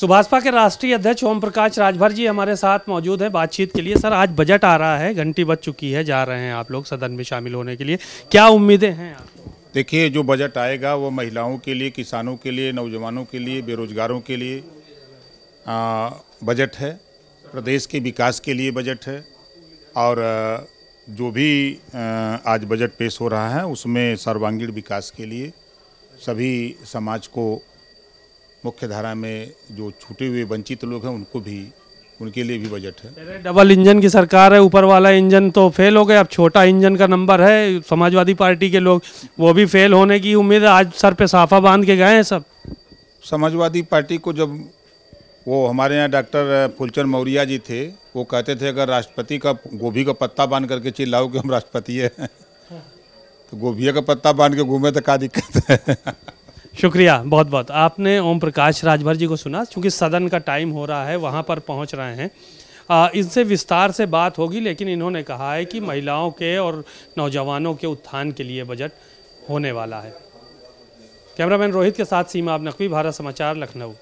सुभाषपा भाजपा के राष्ट्रीय अध्यक्ष ओम प्रकाश राजभर जी हमारे साथ मौजूद हैं बातचीत के लिए सर आज बजट आ रहा है घंटी बज चुकी है जा रहे हैं आप लोग सदन में शामिल होने के लिए क्या उम्मीदें हैं देखिए जो बजट आएगा वो महिलाओं के लिए किसानों के लिए नौजवानों के लिए बेरोजगारों के लिए बजट है प्रदेश के विकास के लिए बजट है और जो भी आज बजट पेश हो रहा है उसमें सर्वांगीण विकास के लिए सभी समाज को मुख्य धारा में जो छूटे हुए वंचित लोग हैं उनको भी उनके लिए भी बजट है डबल इंजन की सरकार है ऊपर वाला इंजन तो फेल हो गया अब छोटा इंजन का नंबर है समाजवादी पार्टी के लोग वो भी फेल होने की उम्मीद आज सर पे साफा बांध के गए हैं सब समाजवादी पार्टी को जब वो हमारे यहाँ डॉक्टर फुलचंद मौर्या जी थे वो कहते थे अगर राष्ट्रपति का गोभी का पत्ता बांध करके चिल्लाओ कि हम राष्ट्रपति है तो गोभी का पत्ता बांध के घूमे तो क्या दिक्कत है शुक्रिया बहुत बहुत आपने ओम प्रकाश राजभर जी को सुना क्योंकि सदन का टाइम हो रहा है वहाँ पर पहुँच रहे हैं इनसे विस्तार से बात होगी लेकिन इन्होंने कहा है कि महिलाओं के और नौजवानों के उत्थान के लिए बजट होने वाला है कैमरामैन रोहित के साथ सीमा अब नकवी भारत समाचार लखनऊ